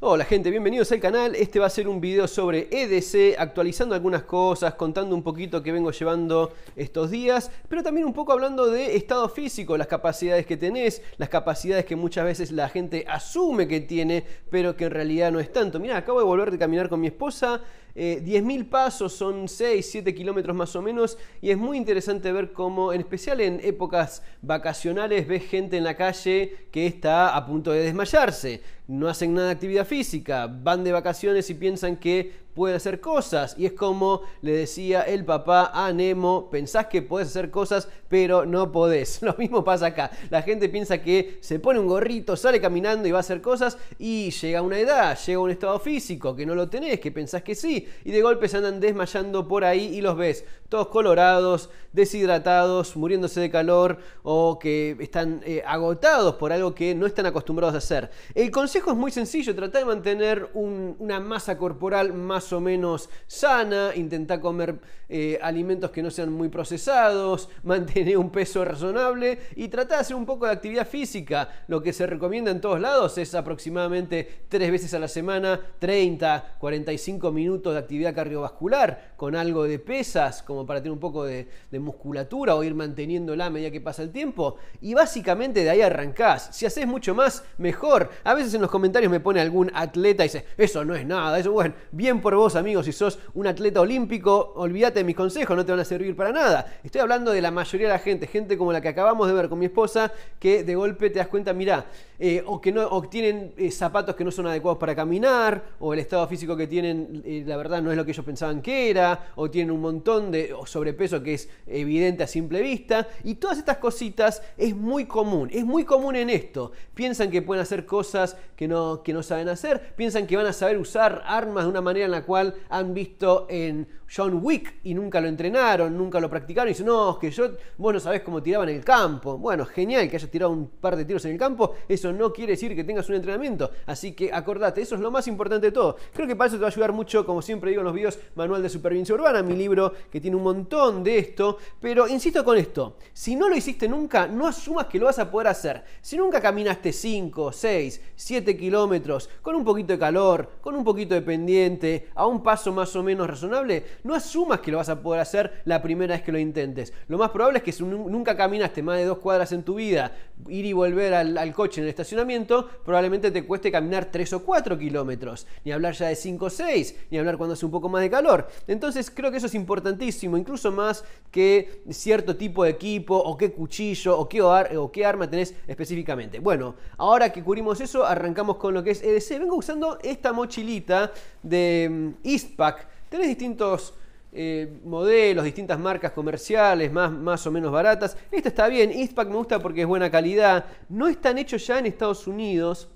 Hola gente, bienvenidos al canal. Este va a ser un video sobre EDC, actualizando algunas cosas, contando un poquito que vengo llevando estos días, pero también un poco hablando de estado físico, las capacidades que tenés, las capacidades que muchas veces la gente asume que tiene, pero que en realidad no es tanto. Mira, acabo de volver de caminar con mi esposa 10.000 eh, pasos son 6, 7 kilómetros más o menos y es muy interesante ver cómo, en especial en épocas vacacionales, ves gente en la calle que está a punto de desmayarse, no hacen nada de actividad física, van de vacaciones y piensan que puede hacer cosas. Y es como le decía el papá a Nemo, pensás que podés hacer cosas, pero no podés. Lo mismo pasa acá. La gente piensa que se pone un gorrito, sale caminando y va a hacer cosas y llega una edad, llega un estado físico que no lo tenés, que pensás que sí, y de golpe se andan desmayando por ahí y los ves colorados, deshidratados, muriéndose de calor o que están eh, agotados por algo que no están acostumbrados a hacer. El consejo es muy sencillo, trata de mantener una masa corporal más o menos sana, intenta comer eh, alimentos que no sean muy procesados, mantener un peso razonable y trata de hacer un poco de actividad física. Lo que se recomienda en todos lados es aproximadamente tres veces a la semana, 30, 45 minutos de actividad cardiovascular con algo de pesas como para tener un poco de, musculatura o ir manteniéndola a medida que pasa el tiempo. Y básicamente de ahí arrancás. Si haces mucho más, mejor. A veces en los comentarios me pone algún atleta y dice, eso no es nada, eso bueno, bien por vos amigos, si sos un atleta olímpico, olvídate de mis consejos, no te van a servir para nada. Estoy hablando de la mayoría de la gente, gente como la que acabamos de ver con mi esposa, que de golpe te das cuenta, mirá, eh, o que no, tienen eh, zapatos que no son adecuados para caminar, o el estado físico que tienen, eh, la verdad no es lo que ellos pensaban que era, o tienen un montón de sobrepeso que es evidente a simple vista. Y todas estas cositas es muy común, es muy común en esto. Piensan que pueden hacer cosas que no, que no saben hacer, piensan que van a saber usar armas de una manera en la cual han visto en John Wick y nunca lo entrenaron, nunca lo practicaron. Y dicen, no, que yo, vos no sabés cómo tiraban en el campo. Bueno, genial que hayas tirado un par de tiros en el campo, eso no quiere decir que tengas un entrenamiento. Así que acordate, eso es lo más importante de todo. Creo que para eso te va a ayudar mucho, como siempre digo en los videos, Manual de Supervivencia Urbana, mi libro que tiene un montón de esto, pero insisto con esto, si no lo hiciste nunca, no asumas que lo vas a poder hacer. Si nunca caminaste 5, 6, 7 kilómetros, con un poquito de calor, con un poquito de pendiente, a un paso más o menos razonable, no asumas que lo vas a poder hacer la primera vez que lo intentes. Lo más probable es que si nunca caminaste más de dos cuadras en tu vida, ir y volver al, al coche en el estacionamiento, probablemente te cueste caminar 3 o 4 kilómetros, ni hablar ya de 5 o 6, ni hablar cuando hace un poco más de calor. Entonces creo que eso es importantísimo incluso más que cierto tipo de equipo o qué cuchillo o qué, arma tenés específicamente. Bueno, ahora que cubrimos eso, arrancamos con lo que es EDC. Vengo usando esta mochilita de mm, Eastpak. Tenés distintos... Eh, modelos, distintas marcas comerciales, más, más o menos baratas. Esta está bien, Eastpak me gusta porque es buena calidad. No están hechos ya en Estados Unidos,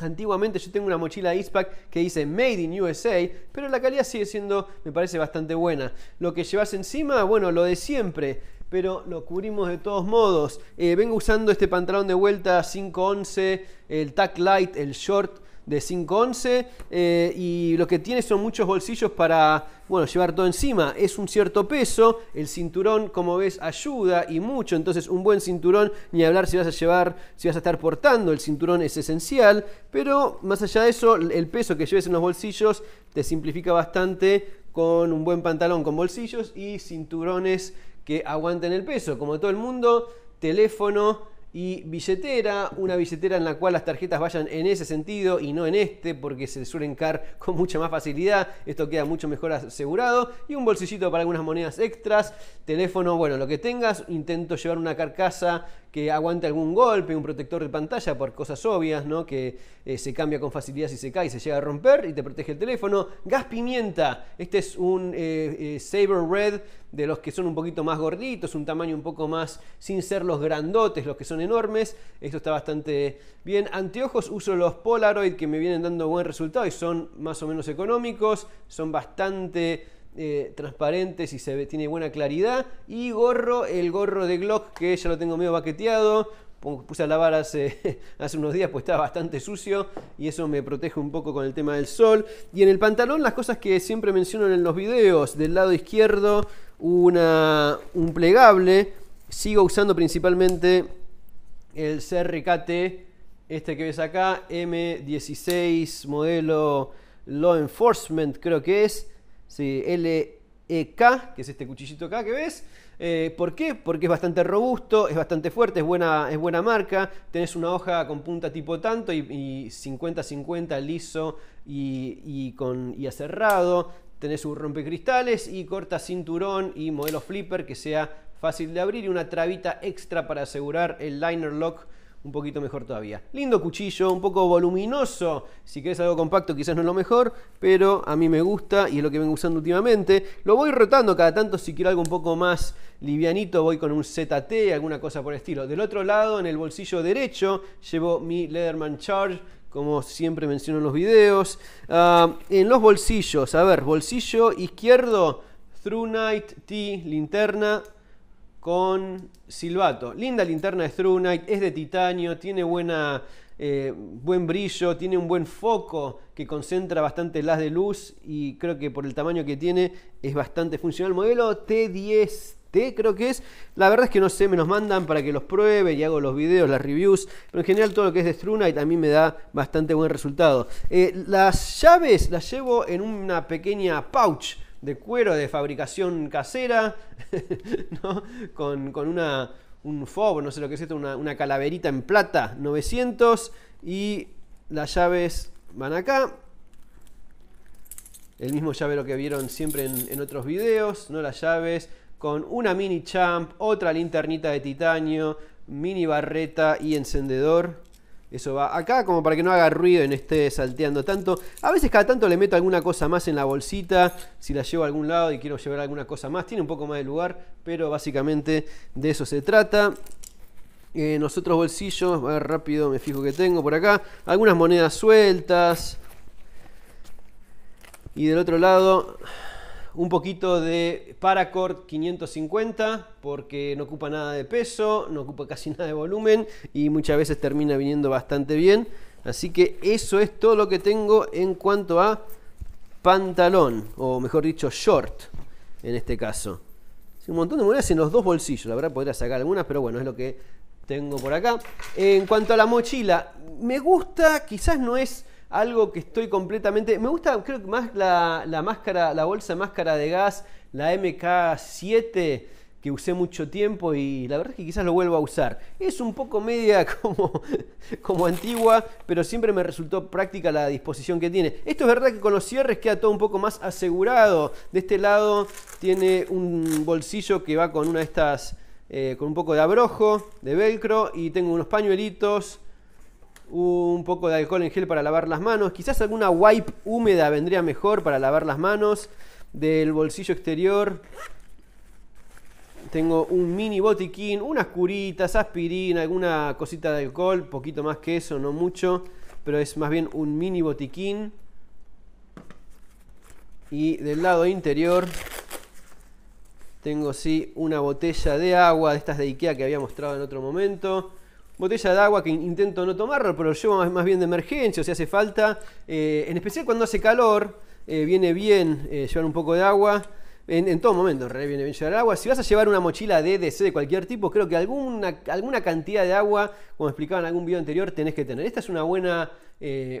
Antiguamente yo tengo una mochila Eastpak que dice Made in USA, pero la calidad sigue siendo, me parece, bastante buena. Lo que llevas encima, bueno, lo de siempre, pero lo cubrimos de todos modos. Eh, vengo usando este pantalón de vuelta 511, el Tac light, el short de 5.11 eh, y lo que tiene son muchos bolsillos para bueno, llevar todo encima. Es un cierto peso, el cinturón como ves ayuda y mucho, entonces un buen cinturón, ni hablar si vas a llevar, si vas a estar portando, el cinturón es esencial, pero más allá de eso, el peso que lleves en los bolsillos te simplifica bastante con un buen pantalón con bolsillos y cinturones que aguanten el peso, como todo el mundo, teléfono, y billetera, una billetera en la cual las tarjetas vayan en ese sentido y no en este, porque se suelen caer con mucha más facilidad, esto queda mucho mejor asegurado, y un bolsillito para algunas monedas extras, teléfono, bueno, lo que tengas, intento llevar una carcasa que aguante algún golpe, un protector de pantalla por cosas obvias, ¿no? que eh, se cambia con facilidad si se cae y se llega a romper y te protege el teléfono. Gas pimienta, este es un eh, eh, Saber Red de los que son un poquito más gorditos, un tamaño un poco más sin ser los grandotes, los que son enormes. Esto está bastante bien. Anteojos uso los Polaroid que me vienen dando buen resultado y son más o menos económicos, son bastante eh, transparente transparentes y se ve, tiene buena claridad. Y gorro, el gorro de Glock, que ya lo tengo medio baqueteado. Puse a lavar hace, hace unos días, pues estaba bastante sucio y eso me protege un poco con el tema del sol. Y en el pantalón, las cosas que siempre menciono en los videos: del lado izquierdo, una, un plegable. Sigo usando principalmente el CRKT, este que ves acá, M16 modelo Law Enforcement, creo que es. Sí, LEK, que es este cuchillito acá que ves. Eh, ¿Por qué? Porque es bastante robusto, es bastante fuerte, es buena, es buena marca. Tenés una hoja con punta tipo tanto y 50-50 liso y, con, y acerrado. Tenés un rompecristales y corta cinturón y modelo flipper que sea fácil de abrir y una trabita extra para asegurar el liner lock un poquito mejor todavía. Lindo cuchillo, un poco voluminoso. Si querés algo compacto, quizás no es lo mejor, pero a mí me gusta y es lo que vengo usando últimamente. Lo voy rotando cada tanto. Si quiero algo un poco más livianito, voy con un ZT, alguna cosa por el estilo. Del otro lado, en el bolsillo derecho, llevo mi Leatherman Charge. Como siempre menciono en los videos. Ah, en los bolsillos, a ver, bolsillo izquierdo, Through Night, T, linterna con silbato. Linda linterna de True es de titanio, tiene buena, eh, buen brillo, tiene un buen foco que concentra bastante las de luz y creo que por el tamaño que tiene es bastante funcional. Modelo T10. T creo que es, la verdad es que no sé, me los mandan para que los pruebe y hago los videos, las reviews, pero en general todo lo que es de Strunite a mí me da bastante buen resultado. Eh, las llaves las llevo en una pequeña pouch, de cuero de fabricación casera, ¿no? con, una, un fob, no sé lo que es esto, una, calaverita en plata, 900, y las llaves van acá, el mismo lo que vieron siempre en, en, otros videos, ¿no? las llaves, con una mini champ, otra linternita de titanio, mini barreta y encendedor. Eso va acá como para que no haga ruido y no esté salteando tanto. A veces cada tanto le meto alguna cosa más en la bolsita, si la llevo a algún lado y quiero llevar alguna cosa más. Tiene un poco más de lugar, pero básicamente de eso se trata. Eh, nosotros bolsillos, a ver rápido me fijo que tengo por acá. Algunas monedas sueltas. Y del otro lado, un poquito de Paracord 550 porque no ocupa nada de peso, no ocupa casi nada de volumen y muchas veces termina viniendo bastante bien. Así que eso es todo lo que tengo en cuanto a pantalón, o mejor dicho, short en este caso. Un montón de monedas en los dos bolsillos, la verdad podría sacar algunas, pero bueno, es lo que tengo por acá. En cuanto a la mochila, me gusta, quizás no es algo que estoy completamente... Me gusta, creo que más la, máscara, la bolsa de máscara de gas, la MK7 que usé mucho tiempo y la verdad es que quizás lo vuelva a usar. Es un poco media como, como antigua, pero siempre me resultó práctica la disposición que tiene. Esto es verdad que con los cierres queda todo un poco más asegurado. De este lado tiene un bolsillo que va con una de estas, eh, con un poco de abrojo, de velcro, y tengo unos pañuelitos un poco de alcohol en gel para lavar las manos, quizás alguna wipe húmeda vendría mejor para lavar las manos. Del bolsillo exterior tengo un mini botiquín, unas curitas, aspirina, alguna cosita de alcohol, poquito más que eso, no mucho, pero es más bien un mini botiquín. Y del lado interior tengo sí una botella de agua de estas de Ikea que había mostrado en otro momento botella de agua que intento no tomar, pero lo llevo más bien de emergencia, o si hace falta. Eh, en especial cuando hace calor, eh, viene bien eh, llevar un poco de agua. En, todo momento, en viene bien llevar agua. Si vas a llevar una mochila de DC de cualquier tipo, creo que alguna, alguna cantidad de agua, como explicaba en algún video anterior, tenés que tener. Esta es una buena,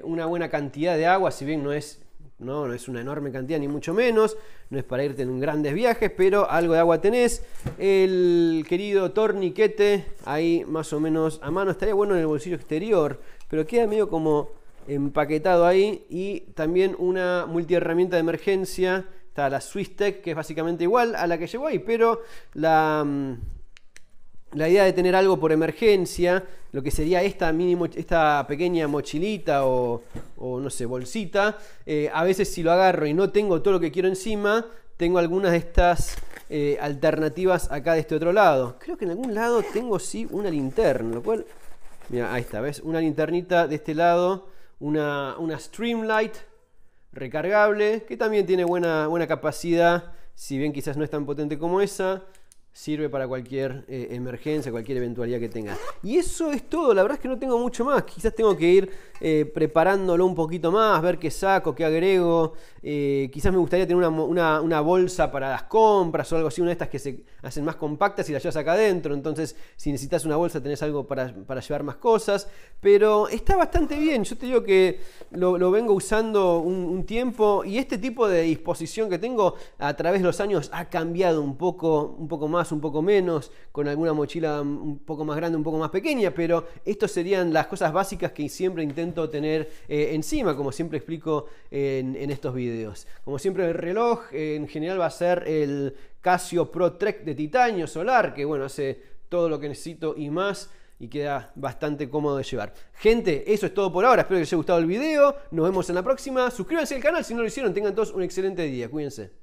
una buena cantidad de agua, si bien no es no, no es una enorme cantidad, ni mucho menos. No es para irte en grandes viajes, pero algo de agua tenés. El querido torniquete ahí más o menos a mano. Estaría bueno en el bolsillo exterior, pero queda medio como empaquetado ahí. Y también una multiherramienta de emergencia. Está la Swisstech, que es básicamente igual a la que llevo ahí, pero la mm, la idea de tener algo por emergencia, lo que sería esta, mínimo, esta pequeña mochilita o, o no sé, bolsita, eh, a veces si lo agarro y no tengo todo lo que quiero encima, tengo algunas de estas eh, alternativas acá de este otro lado. Creo que en algún lado tengo sí una linterna, lo cual, mira, ahí está, ¿ves? Una linternita de este lado, una, una Streamlight recargable, que también tiene buena, buena capacidad, si bien quizás no es tan potente como esa sirve para cualquier eh, emergencia, cualquier eventualidad que tenga, Y eso es todo, la verdad es que no tengo mucho más, quizás tengo que ir eh, preparándolo un poquito más, ver qué saco, qué agrego, eh, quizás me gustaría tener una, bolsa para las compras o algo así, una de estas que se hacen más compactas y las llevas acá adentro, entonces si necesitas una bolsa tenés algo para, llevar más cosas, pero está bastante bien, yo te digo que lo, vengo usando un, un tiempo y este tipo de disposición que tengo a través de los años ha cambiado un poco, un poco más un poco menos, con alguna mochila un poco más grande, un poco más pequeña, pero estas serían las cosas básicas que siempre intento tener eh, encima, como siempre explico en, estos videos. Como siempre el reloj eh, en general va a ser el Casio Pro Trek de titanio solar, que bueno, hace todo lo que necesito y más y queda bastante cómodo de llevar. Gente, eso es todo por ahora. Espero que les haya gustado el video. Nos vemos en la próxima. Suscríbanse al canal si no lo hicieron. Tengan todos un excelente día. Cuídense.